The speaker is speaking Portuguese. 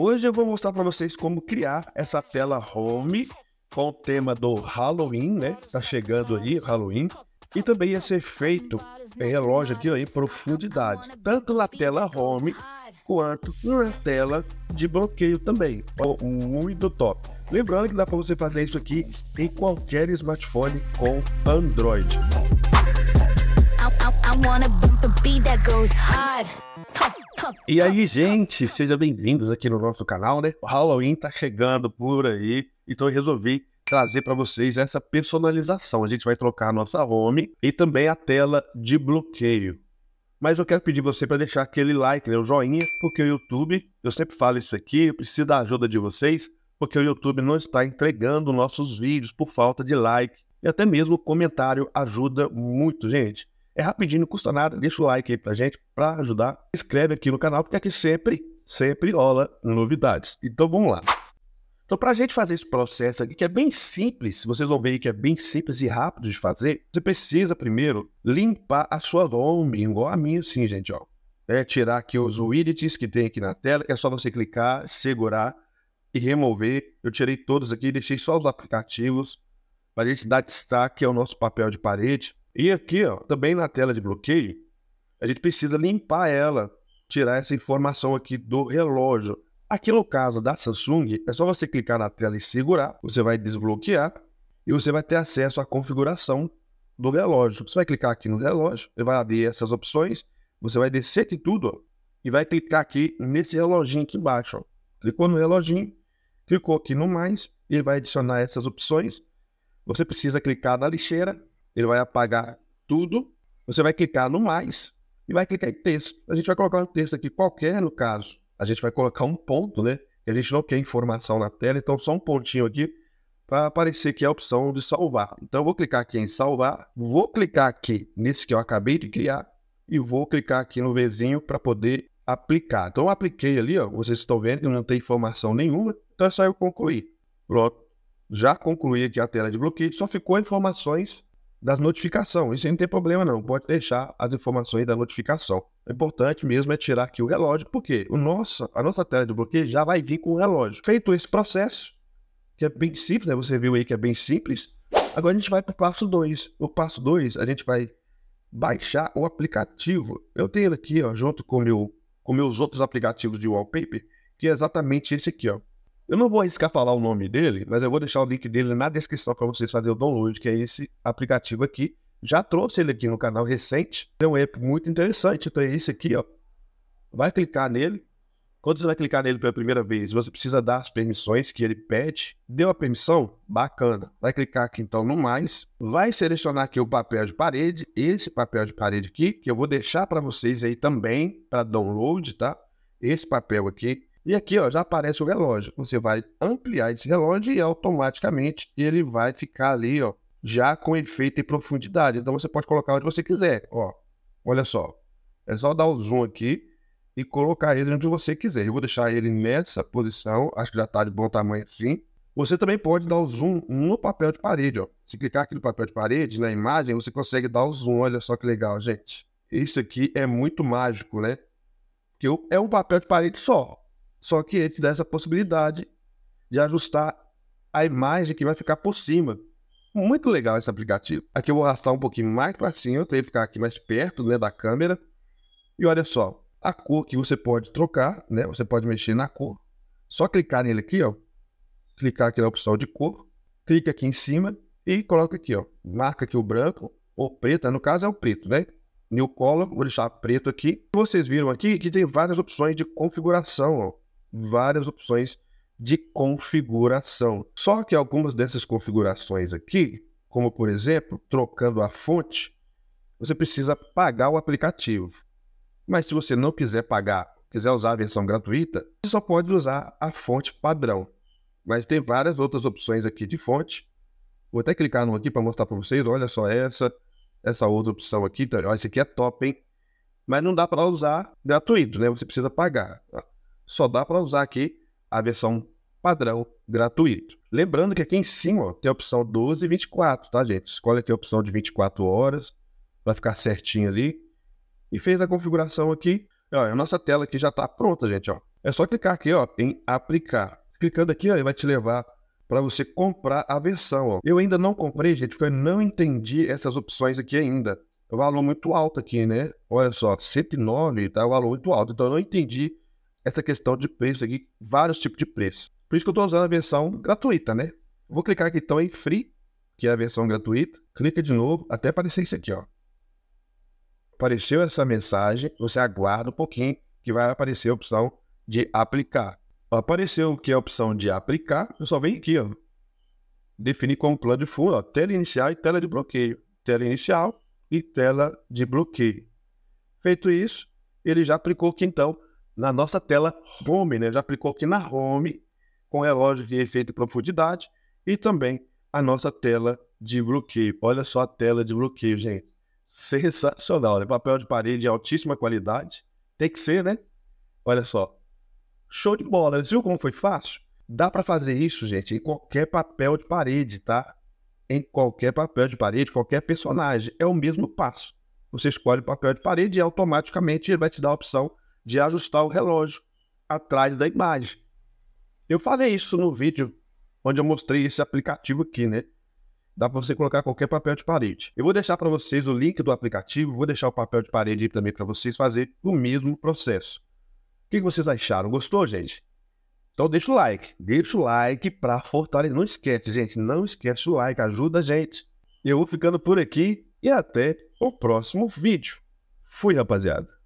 Hoje eu vou mostrar para vocês como criar essa tela home com o tema do Halloween, né? Tá chegando aí Halloween. E também esse efeito relógio aqui ó, em profundidade, tanto na tela home quanto na tela de bloqueio também, o muito e do top. Lembrando que dá para você fazer isso aqui em qualquer smartphone com Android. I, I, I e aí, gente, sejam bem-vindos aqui no nosso canal, né? O Halloween tá chegando por aí, então eu resolvi trazer para vocês essa personalização. A gente vai trocar a nossa home e também a tela de bloqueio. Mas eu quero pedir você para deixar aquele like, né, o joinha, porque o YouTube, eu sempre falo isso aqui, eu preciso da ajuda de vocês, porque o YouTube não está entregando nossos vídeos por falta de like. E até mesmo o comentário ajuda muito, gente. É rapidinho, não custa nada. Deixa o like aí pra gente, pra ajudar. Inscreve aqui no canal, porque aqui sempre, sempre rola novidades. Então vamos lá. Então, para a gente fazer esse processo aqui, que é bem simples, vocês vão ver que é bem simples e rápido de fazer, você precisa primeiro limpar a sua home, igual a minha, sim, gente, ó. É tirar aqui os widgets que tem aqui na tela, é só você clicar, segurar e remover. Eu tirei todos aqui, deixei só os aplicativos para a gente dar destaque ao nosso papel de parede. E aqui, ó, também na tela de bloqueio, a gente precisa limpar ela, tirar essa informação aqui do relógio. Aqui no caso da Samsung, é só você clicar na tela e segurar, você vai desbloquear e você vai ter acesso à configuração do relógio. Você vai clicar aqui no relógio, ele vai abrir essas opções, você vai descer aqui tudo ó, e vai clicar aqui nesse reloginho aqui embaixo. Ó. Clicou no reloginho, clicou aqui no mais, ele vai adicionar essas opções. Você precisa clicar na lixeira ele vai apagar tudo. Você vai clicar no mais e vai clicar em texto. A gente vai colocar um texto aqui qualquer, no caso. A gente vai colocar um ponto, né? a gente não quer informação na tela, então só um pontinho aqui para aparecer aqui é a opção de salvar. Então eu vou clicar aqui em salvar, vou clicar aqui nesse que eu acabei de criar e vou clicar aqui no Vzinho para poder aplicar. Então eu apliquei ali, ó, vocês estão vendo que não tem informação nenhuma, então é só eu concluir. Pronto, já concluí aqui a tela de bloqueio, só ficou informações das notificações. Isso aí não tem problema, não. Pode deixar as informações da notificação. O importante mesmo é tirar aqui o relógio, porque o nosso, a nossa tela de bloqueio já vai vir com o relógio. Feito esse processo, que é bem simples, né? Você viu aí que é bem simples. Agora a gente vai para o passo 2. O passo 2, a gente vai baixar o aplicativo. Eu tenho aqui, ó, junto com meu, com meus outros aplicativos de wallpaper, que é exatamente esse aqui, ó. Eu não vou arriscar falar o nome dele, mas eu vou deixar o link dele na descrição para vocês fazerem o download, que é esse aplicativo aqui. Já trouxe ele aqui no canal recente. É um app muito interessante. Então é esse aqui, ó. Vai clicar nele. Quando você vai clicar nele pela primeira vez, você precisa dar as permissões que ele pede. Deu a permissão? Bacana. Vai clicar aqui então no mais. Vai selecionar aqui o papel de parede, esse papel de parede aqui, que eu vou deixar para vocês aí também para download, tá? Esse papel aqui e aqui ó, já aparece o relógio. Você vai ampliar esse relógio e automaticamente ele vai ficar ali ó, já com efeito e profundidade. Então você pode colocar onde você quiser. Ó, olha só. É só dar o zoom aqui e colocar ele onde você quiser. Eu vou deixar ele nessa posição. Acho que já está de bom tamanho assim. Você também pode dar o zoom no papel de parede. Ó. Se clicar aqui no papel de parede, na imagem, você consegue dar o zoom. Olha só que legal, gente. Isso aqui é muito mágico, né? Porque é um papel de parede só. Só que ele te dá essa possibilidade de ajustar a imagem que vai ficar por cima. Muito legal esse aplicativo. Aqui eu vou arrastar um pouquinho mais para cima, eu tenho que ficar aqui mais perto né, da câmera. E olha só, a cor que você pode trocar, né? Você pode mexer na cor. Só clicar nele aqui, ó. Clicar aqui na opção de cor. Clica aqui em cima e coloca aqui, ó. Marca aqui o branco ou preto, né, no caso é o preto, né? New Color, vou deixar preto aqui. Vocês viram aqui que tem várias opções de configuração, ó várias opções de configuração. Só que algumas dessas configurações aqui, como por exemplo, trocando a fonte, você precisa pagar o aplicativo. Mas se você não quiser pagar, quiser usar a versão gratuita, você só pode usar a fonte padrão. Mas tem várias outras opções aqui de fonte. Vou até clicar numa aqui para mostrar para vocês. Olha só essa, essa outra opção aqui. Olha, então, esse aqui é top, hein? Mas não dá para usar gratuito, né? Você precisa pagar só dá para usar aqui a versão padrão gratuito. Lembrando que aqui em cima ó, tem a opção 12 e 24, tá, gente? Escolhe aqui a opção de 24 horas, vai ficar certinho ali. E fez a configuração aqui. Ó, a nossa tela aqui já está pronta, gente. Ó. É só clicar aqui ó, em aplicar. Clicando aqui, ó, ele vai te levar para você comprar a versão. Ó. Eu ainda não comprei, gente, porque eu não entendi essas opções aqui ainda. O é valor muito alto aqui, né? Olha só, 109 tá o é valor muito alto. Então eu não entendi essa questão de preço aqui, vários tipos de preço. Por isso que eu estou usando a versão gratuita, né? Vou clicar aqui então em Free, que é a versão gratuita. Clica de novo até aparecer isso aqui, ó. Apareceu essa mensagem, você aguarda um pouquinho que vai aparecer a opção de aplicar. Apareceu que é a opção de aplicar, eu só venho aqui, ó. Definir como plano de fundo, ó, tela inicial e tela de bloqueio. Tela inicial e tela de bloqueio. Feito isso, ele já aplicou aqui então na nossa tela home, né? Já aplicou aqui na home, com relógio de efeito é profundidade e também a nossa tela de bloqueio. Olha só a tela de bloqueio, gente. Sensacional, né? Papel de parede de altíssima qualidade. Tem que ser, né? Olha só. Show de bola. Viu como foi fácil? Dá para fazer isso, gente, em qualquer papel de parede, tá? Em qualquer papel de parede, qualquer personagem. É o mesmo passo. Você escolhe o papel de parede e automaticamente ele vai te dar a opção de ajustar o relógio atrás da imagem. Eu falei isso no vídeo onde eu mostrei esse aplicativo aqui, né? Dá para você colocar qualquer papel de parede. Eu vou deixar para vocês o link do aplicativo, vou deixar o papel de parede aí também para vocês fazer o mesmo processo. O que vocês acharam? Gostou, gente? Então deixa o like, deixa o like para fortalecer. Não esquece, gente, não esquece o like, ajuda a gente. Eu vou ficando por aqui e até o próximo vídeo. Fui, rapaziada.